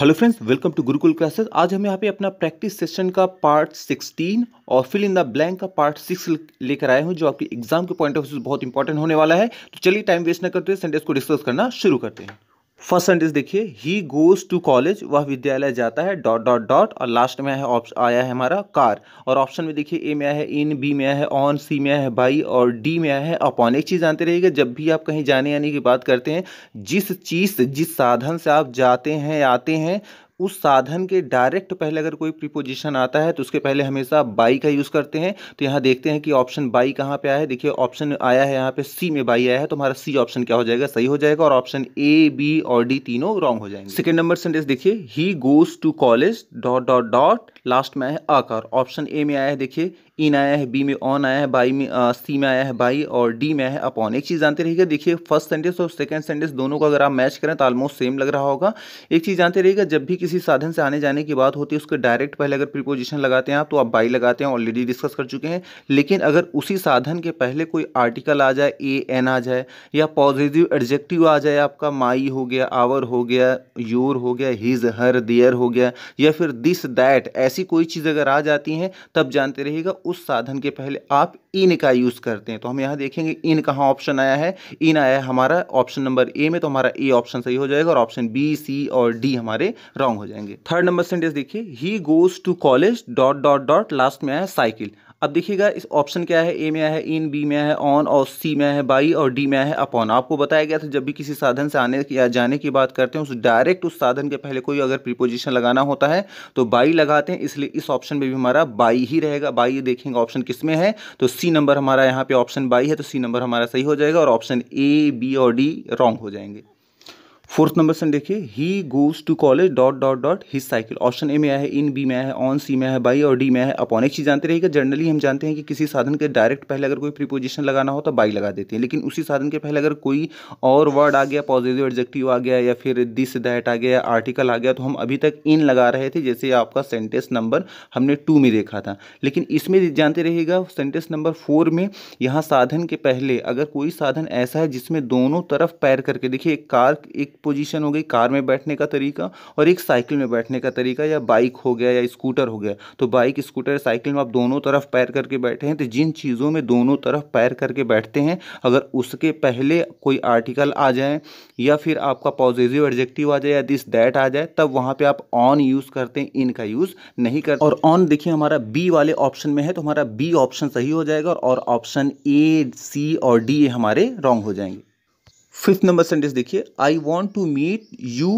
hello friends welcome to Gurukul classes आज हम यहाँ पे अपना प्रैक्टिस सेशन का पार्ट 16 और फिल इन द ब्लैंक का पार्ट 6 लेकर आए हूँ जो आपके एग्जाम के पॉइंट ऑफ व्यू बहुत इंपॉर्टेंट होने वाला है तो चलिए टाइम वेस्ट ना करते सेंटेंस को डिस्कस करना शुरू करते हैं फर्स्ट सेंटेंस देखिए ही गोज़ टू कॉलेज वह विद्यालय जाता है डॉट डॉट डॉट और लास्ट में है ऑप्शन आया है हमारा कार और ऑप्शन में देखिए ए में आया है इन बी में आया है ऑन सी में आया है बाई और डी में आया है अपॉन एक चीज़ जानते रहिएगा जब भी आप कहीं जाने आने की बात करते हैं जिस चीज़ जिस साधन से आप जाते हैं आते हैं उस साधन के डायरेक्ट पहले अगर कोई प्रीपोजिशन आता है तो उसके पहले हमेशा बाई का यूज़ करते हैं तो यहाँ देखते हैं कि ऑप्शन बाई कहाँ पे आया है देखिए ऑप्शन आया है यहाँ पे सी में बाई आया है तो हमारा सी ऑप्शन क्या हो जाएगा सही हो जाएगा और ऑप्शन ए बी और डी तीनों रॉन्ग हो जाएंगे सेकेंड नंबर सेंटेंस देखिए he goes to college dot dot dot last में है आकार ऑप्शन ए में आया है देखिए इन आया है बी में ऑन आया है बाई में सी uh, में आया है बाई और डी में आया है अपॉन एक चीज़ जानते रहिएगा देखिए फर्स्ट सेंटेंस और सेकंड सेंटेंस दोनों का अगर आप मैच करें तो ऑलमोस्ट सेम लग रहा होगा एक चीज़ जानते रहिएगा जब भी किसी साधन से आने जाने की बात होती है उसके डायरेक्ट पहले अगर प्रीपोजिशन लगाते हैं आप तो आप बाई लगाते हैं ऑलरेडी डिस्कस कर चुके हैं लेकिन अगर उसी साधन के पहले कोई आर्टिकल आ जाए ए एन आ जाए या पॉजिटिव एडजेक्टिव आ जाए आपका माई हो गया आवर हो गया योर हो गया हिज हर देयर हो गया या फिर दिस दैट ऐसी कोई चीज़ अगर आ जाती है तब जानते रहिएगा उस साधन के पहले आप इन का यूज़ करते हैं तो हम यहाँ देखेंगे इन कहाँ ऑप्शन आया है इन आया है हमारा ऑप्शन नंबर ए में तो हमारा ए ऑप्शन सही हो जाएगा और ऑप्शन बी सी और डी हमारे रॉन्ग हो जाएंगे थर्ड नंबर सेंटेंस देखिए he goes to college dot dot dot last में आया साइकिल अब देखिएगा इस ऑप्शन क्या है ए में आया है इन बी में आया है ऑन और सी में आया है बाई और डी में आया है अपॉन आपको बताया गया था जब भी किसी साधन से आने या जाने की बात करते हैं उस डायरेक्ट उस साधन के पहले कोई अगर प्रीपोजिशन लगाना होता है तो बाई लगाते हैं इसलिए इस ऑप्शन में भी हमारा बाई ही रहेगा बाई देखेंगे ऑप्शन किस में है तो सी नंबर हमारा यहाँ पे ऑप्शन बाई है तो सी नंबर हमारा सही हो जाएगा और ऑप्शन ए बी और डी रॉन्ग हो जाएंगे फोर्थ नंबर से देखिए he goes to college dot dot dot his cycle option A में आया है इन बी में आया है ऑन सी में है बाई और डी में है अपॉन एक चीज़ जानते रहिएगा जनरली हम जानते हैं कि किसी साधन के डायरेक्ट पहले अगर कोई प्रीपोजिशन लगाना हो तो बाई लगा देते हैं लेकिन उसी साधन के पहले अगर कोई और वर्ड आ गया पॉजिटिव एडजेक्टिव आ गया या फिर दिस दैट आ गया आर्टिकल आ गया तो हम अभी तक इन लगा रहे थे जैसे आपका सेंटेंस नंबर हमने टू में देखा था लेकिन इसमें जानते रहिएगा सेंटेंस नंबर फोर में यहाँ साधन के पहले अगर कोई साधन ऐसा है जिसमें दोनों तरफ पैर करके देखिए एक कार एक पोजीशन हो गई कार में बैठने का तरीका और एक साइकिल में बैठने का तरीका या बाइक हो गया या स्कूटर हो गया तो बाइक स्कूटर साइकिल में आप दोनों तरफ पैर करके बैठे हैं तो जिन चीज़ों में दोनों तरफ पैर करके बैठते हैं अगर उसके पहले कोई आर्टिकल आ जाए या फिर आपका पॉजिटिव एडजेक्टिव आ जाए या दिस दैट आ जाए तब वहाँ पर आप ऑन यूज़ करते हैं इन का यूज़ नहीं करते और ऑन देखिए हमारा बी वाले ऑप्शन में है तो हमारा बी ऑप्शन सही हो जाएगा और ऑप्शन ए सी और डी हमारे रॉन्ग हो जाएंगे फिफ्थ नंबर सेंटेंस देखिए I want to meet you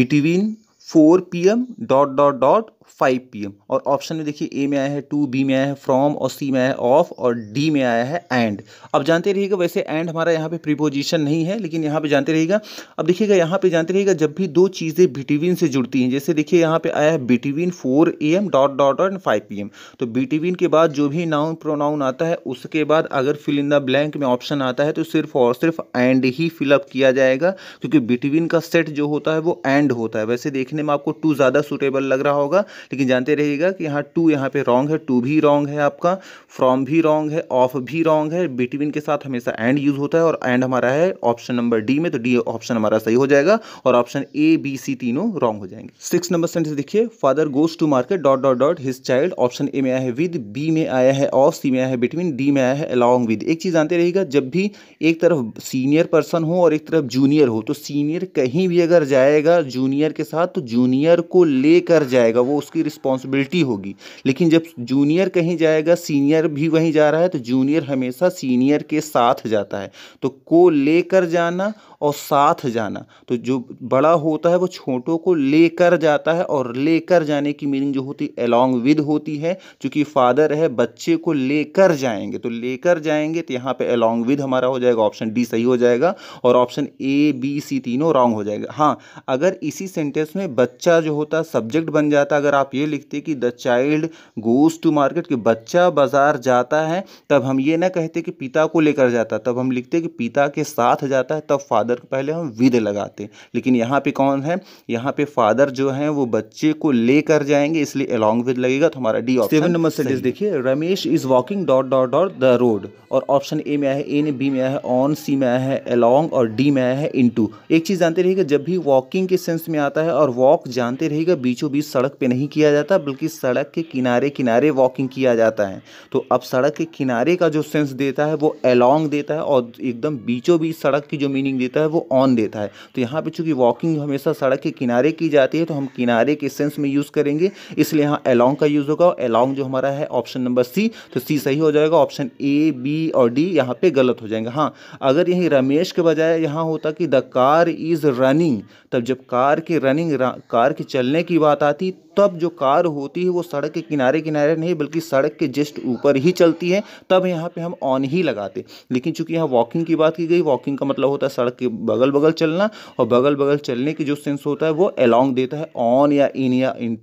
between four P M dot dot dot five P और ऑप्शन में देखिए ए में आया है टू बी में आया है फ्रॉम और सी में आया है ऑफ और डी में आया है एंड अब जानते रहिएगा वैसे एंड हमारा यहाँ पे प्रीपोजिशन नहीं है लेकिन यहाँ पे जानते रहिएगा अब देखिएगा यहाँ पे जानते रहिएगा जब भी दो चीज़ें बिटवीन से जुड़ती हैं जैसे देखिए यहाँ पे आया है between four A M dot dot dot and five P M तो बिटवीन के बाद जो भी नाउन प्रोनाउन आता है उसके बाद अगर फिल इन द ब्लैंक में ऑप्शन आता है तो सिर्फ और सिर्फ एंड ही फिलअप किया जाएगा क्योंकि बिटवीन का सेट जो होता है वो एंड होता है वैसे देखने में आपको टू ज़्यादा सुटेबल लग रहा होगा लेकिन जानते रहिएगा कि यहाँ टू यहाँ पे रॉन्ग है टू भी रॉन्ग है आपका फ्रॉम भी रॉन्ग है ऑफ भी रॉन्ग है बिटवीन के साथ हमेशा एंड यूज होता है और एंड हमारा है ऑप्शन नंबर डी में तो डी ऑप्शन हमारा सही हो जाएगा और ऑप्शन ए बी सी तीनों रॉन्ग हो जाएंगे सिक्स नंबर सेंटेंस देखिए father goes to market dot dot dot his child option A में आया है विद बी में आया है ऑफ सी में आया है बिटवीन डी में आया है अलॉन्ग विद एक चीज़ जानते रहेगा जब भी एक तरफ सीनियर पर्सन हो और एक तरफ जूनियर हो तो सीनियर कहीं भी अगर जाएगा जूनियर के साथ तो जूनियर को लेकर जाएगा वो उसकी रिस्पॉन्सिबिलिटी होगी लेकिन जब जूनियर कहीं जाएगा सीनियर भी वहीं जा रहा है तो जूनियर हमेशा सीनियर के साथ जाता है तो को लेकर जाना और साथ जाना तो जो बड़ा होता है वो छोटों को लेकर जाता है और लेकर जाने की मीनिंग जो होती है अलॉन्ग विद होती है चूंकि फादर है बच्चे को लेकर जाएंगे तो लेकर जाएंगे तो यहाँ पे अलॉन्ग विद हमारा हो जाएगा ऑप्शन डी सही हो जाएगा और ऑप्शन ए बी सी तीनों रॉन्ग हो जाएगा हाँ अगर इसी सेंटेंस में बच्चा जो होता सब्जेक्ट बन जाता अगर आप ये लिखते कि the child goes to market कि बच्चा बाज़ार जाता है तब हम ये ना कहते कि पिता को लेकर जाता तब हम लिखते कि पिता के साथ जाता है तब फादर फादर को पहले हम विद लगाते हैं लेकिन यहाँ पे कौन है यहाँ पे फादर जो है वो बच्चे को लेकर जाएंगे इसलिए अलॉन्ग विद लगेगा तो हमारा डी ऑप्शन नंबर सेंटेंस देखिए Ramesh is walking dot dot dot the road और ऑप्शन ए में आया है ए ने बी में आया है ऑन सी में आया है अलॉन्ग और डी में आया है इन टू एक चीज़ जानते रहिएगा जब भी वॉकिंग के सेंस में आता है और वॉक जानते रहिएगा बीचों बीच सड़क पर नहीं किया जाता बल्कि सड़क के किनारे किनारे वॉकिंग किया जाता है तो अब सड़क के किनारे का जो सेंस देता है वो अलॉन्ग देता है और एकदम बीचों बीच सड़क की जो मीनिंग देता है देता है वो ऑन देता है तो यहाँ पे चूंकि वॉकिंग हमेशा सड़क के किनारे की जाती है तो हम किनारे के सेंस में यूज़ करेंगे इसलिए यहाँ एलोंग का यूज़ होगा एलोंग जो हमारा है ऑप्शन नंबर सी तो सी सही हो जाएगा ऑप्शन ए बी और डी यहाँ पर गलत हो जाएंगे हाँ अगर यही रमेश के बजाय यहाँ होता कि द कार इज़ रनिंग तब जब कार की रनिंग कार के चलने की बात आती तब जो कार होती है वो सड़क के किनारे किनारे नहीं बल्कि सड़क के जस्ट ऊपर ही चलती है तब यहाँ पे हम ऑन ही लगाते लेकिन चूंकि यहाँ वॉकिंग की बात की गई वॉकिंग का मतलब होता है सड़क के बगल बगल चलना और बगल बगल चलने की जो सेंस होता है वो अलॉन्ग देता है ऑन या इन या इन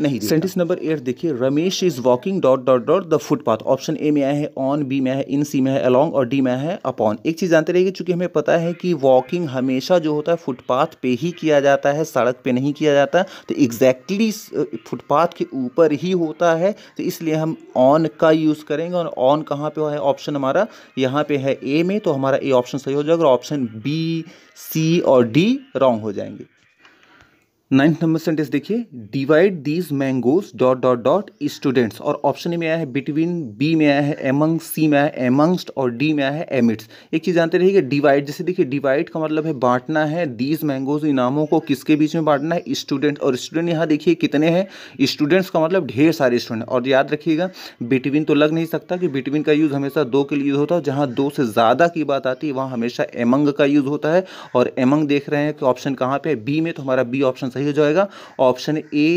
नहीं सेंटेंस नंबर एट देखिए Ramesh is walking dot dot dot the footpath option A में आया है ऑन बी में है इन सी में है अलोंग और डी में है अपॉन एक चीज़ जानते रहिए चूंकि हमें पता है कि वॉकिंग हमेशा जो होता है फुटपाथ पे ही किया जाता है सड़क पे नहीं किया जाता तो एग्जैक्टली exactly फुटपाथ के ऊपर ही होता है तो इसलिए हम ऑन का यूज़ करेंगे और ऑन कहाँ पे है ऑप्शन हमारा यहाँ पे है ए में तो हमारा ए ऑप्शन सही हो जाएगा और ऑप्शन बी सी और डी रॉन्ग हो जाएंगे नाइन्थ नंबर सेंटेंस देखिए divide these mangoes dot dot dot students और ऑप्शन ए में आया है बिटवीन बी में आया है एमंग सी में आया है एमंगस्ट और डी में आया है एमिट्स एक चीज़ जानते रहिए डिवाइड जैसे देखिए डिवाइड का मतलब है बांटना है दीज मैंगोज इनामों को किसके बीच में बांटना है स्टूडेंट और स्टूडेंट यहाँ देखिए कितने हैं स्टूडेंट्स का मतलब ढेर सारे स्टूडेंट और याद रखिएगा बिटवीन तो लग नहीं सकता कि बिटवीन का यूज़ हमेशा दो के लिए होता है जहाँ दो से ज़्यादा की बात आती है वहाँ हमेशा एमंग का यूज़ होता है और एमंग देख रहे हैं कि ऑप्शन कहाँ पर है बी में तो हमारा बी ऑप्शन सही हो जाएगा ऑप्शन ए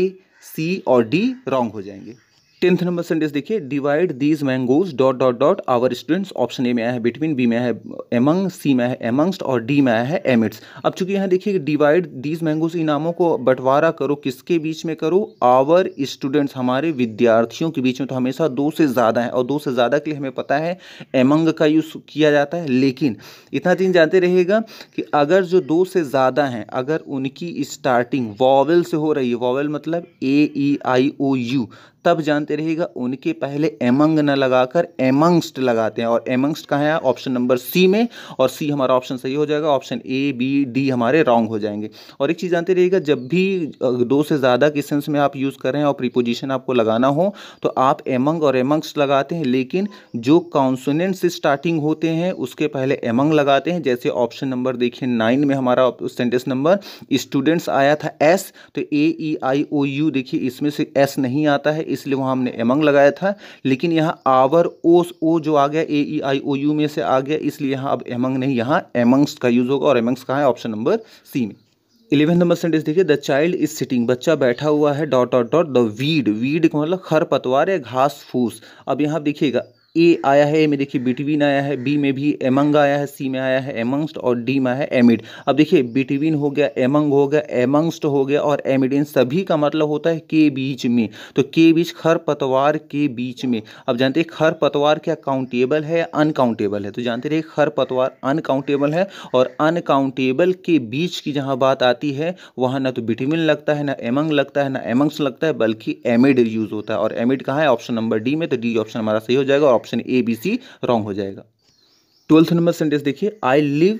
सी और डी रॉन्ग हो जाएंगे टेंथ नंबर सेंटेंस देखिए divide these mangoes dot dot dot our students option A में आया है बिटवीन बी में है एमंग सी में है एमंगस्ट और डी में आया है एमिट्स अब चूंकि यहाँ देखिए डिवाइड दीज मैंगोज इनामों को बंटवारा करो किसके बीच में करो आवर स्टूडेंट्स हमारे विद्यार्थियों के बीच में तो हमेशा दो से ज़्यादा है और दो से ज़्यादा के लिए हमें पता है एमंग का यूज़ किया जाता है लेकिन इतना चीज जानते रहेगा कि अगर जो दो से ज़्यादा हैं अगर उनकी स्टार्टिंग वॉवल से हो रही है वॉवल मतलब ए ई आई ओ यू तब जानते रहेगा उनके पहले एमंग न लगाकर एमंगस्ट लगाते हैं और एमंगस्ट कहाँ है ऑप्शन नंबर सी में और सी हमारा ऑप्शन सही हो जाएगा ऑप्शन ए बी डी हमारे रॉन्ग हो जाएंगे और एक चीज़ जानते रहिएगा जब भी दो से ज़्यादा के सेंस में आप यूज़ कर रहे हैं और प्रीपोजिशन आपको लगाना हो तो आप एमंग और एमंगस्ट लगाते हैं लेकिन जो कॉन्सोनेंट से स्टार्टिंग होते हैं उसके पहले एमंग लगाते हैं जैसे ऑप्शन नंबर देखिए नाइन में हमारा सेंटेंस नंबर स्टूडेंट्स आया था एस तो ए ई आई ओ यू देखिए इसमें से एस नहीं आता है इसलिए वहाँ हमने एमंग लगाया था लेकिन यहाँ आवर ओस ओ जो आ गया ए ई आई ओ यू में से आ गया इसलिए यहाँ अब एमंग नहीं यहाँ एमंग्स का यूज़ होगा और एमंग्स कहाँ है ऑप्शन नंबर सी में इलेवन नंबर सेंटेंस देखिए द चाइल्ड इज सिटिंग बच्चा बैठा हुआ है dot dot dot the weed weed मतलब खर पतवार या घास फूस अब यहाँ देखिएगा ए आया है ए में देखिए बिटवीन आया है बी में भी एमंग आया है सी में आया है एमंगस्ट और डी में आया है एमिड अब देखिए बिटवीन हो गया एमंग हो गया एमंगस्ट हो गया और एमिड इन सभी का मतलब होता है के बीच में तो के बीच खर पतवार के बीच में अब जानते हैं खर पतवार क्या काउंटेबल है या अनकाउंटेबल है तो जानते रहे पतवार अनकाउंटेबल है और अनकाउंटेबल के बीच की जहाँ बात आती है वहाँ ना तो बिटवीन लगता है ना एमंग लगता है ना एमंग्स लगता है बल्कि एमिड यूज़ होता है और एमिड कहाँ है ऑप्शन नंबर डी में तो डी ऑप्शन हमारा सही हो जाएगा option A B C wrong हो जाएगा ट्वेल्थ नंबर सेंटेंस देखिए I live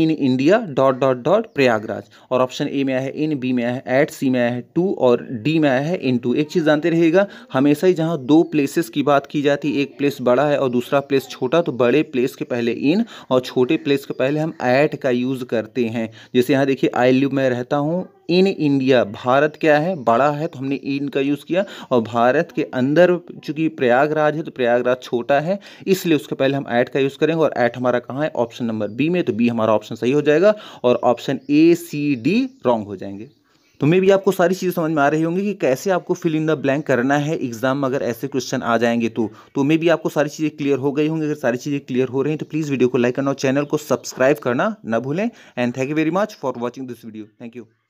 in India dot dot dot Prayagraj और ऑप्शन ए में आया है इन बी में आया है एट सी में आया है टू और डी में आया है इन टू एक चीज़ जानते रहिएगा हमेशा ही जहाँ दो प्लेसेस की बात की जाती है एक प्लेस बड़ा है और दूसरा प्लेस छोटा तो बड़े प्लेस के पहले इन और छोटे प्लेस के पहले हम ऐट का यूज़ करते हैं जैसे यहाँ देखिए आई लिव में रहता हूँ इन इंडिया भारत क्या है बड़ा है तो हमने इन का यूज़ किया और भारत के अंदर चूंकि प्रयागराज है तो प्रयागराज छोटा है इसलिए उसके पहले हम ऐट का यूज़ करेंगे और ऐट हमारा कहाँ है ऑप्शन नंबर बी में तो बी हमारा ऑप्शन सही हो जाएगा और option A C D wrong हो जाएंगे तो मे भी आपको सारी चीज़ें समझ में आ रही होंगी कि कैसे आपको फिल इन द ब्लैंक करना है एग्जाम में अगर ऐसे क्वेश्चन आ जाएंगे तो तो मे भी आपको सारी चीज़ें क्लियर हो गई होंगी अगर सारी चीज़ें क्लियर हो रही हैं तो प्लीज़ वीडियो को लाइक करना और चैनल को सब्सक्राइब करना ना भूलें and thank you very much for watching this video thank you